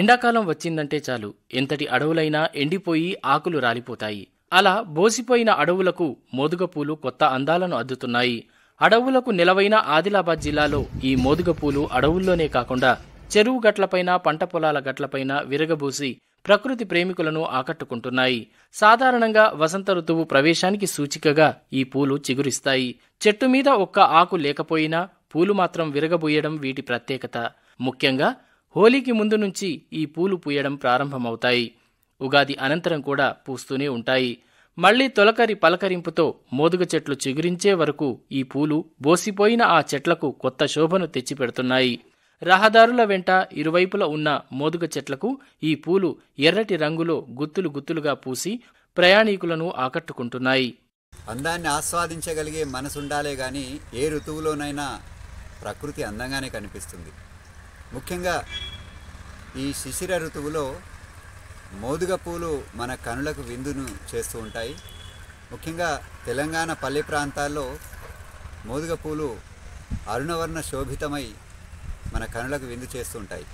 ఎండాకాలం వచ్చిందంటే చాలు ఎంతటి అడవులైనా ఎండిపోయి ఆకులు రాలిపోతాయి అలా బోసిపోయిన అడవులకు మోదుగపూలు కొత్త అందాలను అద్దుతున్నాయి అడవులకు నిలవైన ఆదిలాబాద్ జిల్లాలో ఈ మోదుగపూలు అడవుల్లోనే కాకుండా చెరువు గట్లపైన పంట పొలాల గట్లపైన విరగబూసి ప్రకృతి ప్రేమికులను ఆకట్టుకుంటున్నాయి సాధారణంగా వసంత ఋతువు ప్రవేశానికి సూచికగా ఈ పూలు చిగురిస్తాయి చెట్టు మీద ఒక్క ఆకు లేకపోయినా పూలు మాత్రం విరగబూయడం వీటి ప్రత్యేకత ముఖ్యంగా హోలీకి ముందు నుంచి ఈ పూలు పూయడం ప్రారంభమవుతాయి ఉగాది అనంతరం కూడా పూస్తూనే ఉంటాయి మళ్లీ తొలకరి పలకరింపుతో మోదుగ చెట్లు చిగురించే వరకు ఈ పూలు బోసిపోయిన ఆ చెట్లకు కొత్త శోభను తెచ్చిపెడుతున్నాయి రహదారుల వెంట ఇరువైపుల ఉన్న మోదుగ చెట్లకు ఈ పూలు ఎర్రటి రంగులో గుత్తులు గుత్తులుగా పూసి ప్రయాణీకులను ఆకట్టుకుంటున్నాయి అందాన్ని ఆస్వాదించగలిగే మనసుండాలే గాని ఏ ఋతువులోనైనా ప్రకృతి అందంగానే కనిపిస్తుంది ముఖ్యంగా ఈ శిశిర ఋతువులో మోదుగ పూలు మన కనులకు విందును చేస్తూ ఉంటాయి ముఖ్యంగా తెలంగాణ పల్లె ప్రాంతాల్లో మోదుగ పూలు అరుణవర్ణ శోభితమై మన కనులకు విందు చేస్తూ ఉంటాయి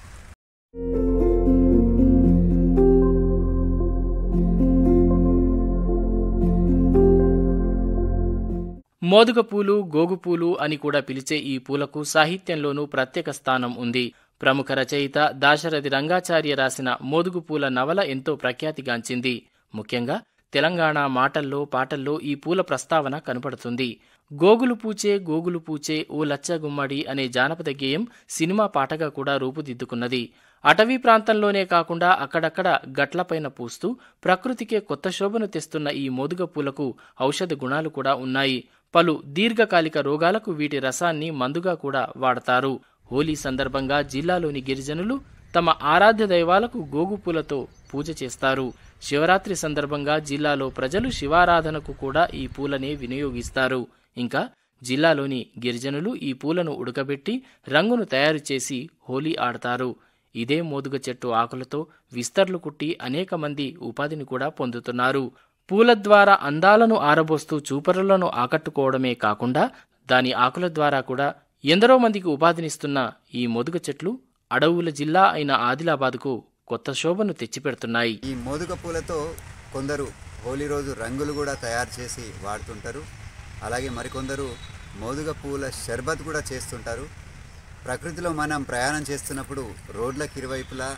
మోదుగ పూలు గోగు పూలు అని కూడా పిలిచే ఈ పూలకు సాహిత్యంలోనూ ప్రత్యేక స్థానం ఉంది ప్రముఖ రచయిత దాశరథి రంగాచార్య రాసిన మోదుగుపూల నవల ఎంతో ప్రఖ్యాతిగాంచింది ముఖ్యంగా తెలంగాణ మాటల్లో పాటల్లో ఈ పూల ప్రస్తావన కనపడుతుంది గోగులు పూచే గోగులు పూచే ఓ లచ్చ గుమ్మడి అనే జానపద గేయం సినిమా పాటగా కూడా రూపుదిద్దుకున్నది అటవీ ప్రాంతంలోనే కాకుండా అక్కడక్కడ గట్లపైన పూస్తూ ప్రకృతికే కొత్త శోభను తెస్తున్న ఈ మోదుగ పూలకు ఔషధ గుణాలు కూడా ఉన్నాయి పలు దీర్ఘకాలిక రోగాలకు వీటి రసాన్ని మందుగా కూడా వాడతారు హోలీ సందర్భంగా జిల్లాలోని గిరిజనులు తమ ఆరాధ్య దైవాలకు గోగుపూలతో పూజ చేస్తారు శివరాత్రి సందర్భంగా జిల్లాలో ప్రజలు శివారాధనకు కూడా ఈ పూలనే వినియోగిస్తారు ఇంకా జిల్లాలోని గిరిజనులు ఈ పూలను ఉడకబెట్టి రంగును తయారు చేసి హోలీ ఆడతారు ఇదే మోదుగ చెట్టు ఆకులతో విస్తర్లు కుట్టి అనేక మంది ఉపాధిని కూడా పొందుతున్నారు పూల ద్వారా అందాలను ఆరబోస్తూ చూపరులను ఆకట్టుకోవడమే కాకుండా దాని ఆకుల ద్వారా కూడా ఎందరో మందికి ఉపాధినిస్తున్న ఈ మొదుగ చెట్లు అడవుల జిల్లా అయిన ఆదిలాబాద్కు కొత్త శోభను తెచ్చిపెడుతున్నాయి ఈ మోదుగ పూలతో కొందరు హోలీ రోజు రంగులు కూడా తయారు చేసి వాడుతుంటారు అలాగే మరికొందరు మోదుగ పూల షర్బత్ కూడా చేస్తుంటారు ప్రకృతిలో మనం ప్రయాణం చేస్తున్నప్పుడు రోడ్లకు ఇరువైపులా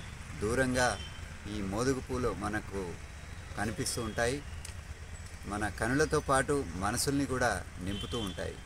దూరంగా ఈ మోదుగ పూలు మనకు కనిపిస్తూ ఉంటాయి మన కనులతో పాటు మనసుల్ని కూడా నింపుతూ ఉంటాయి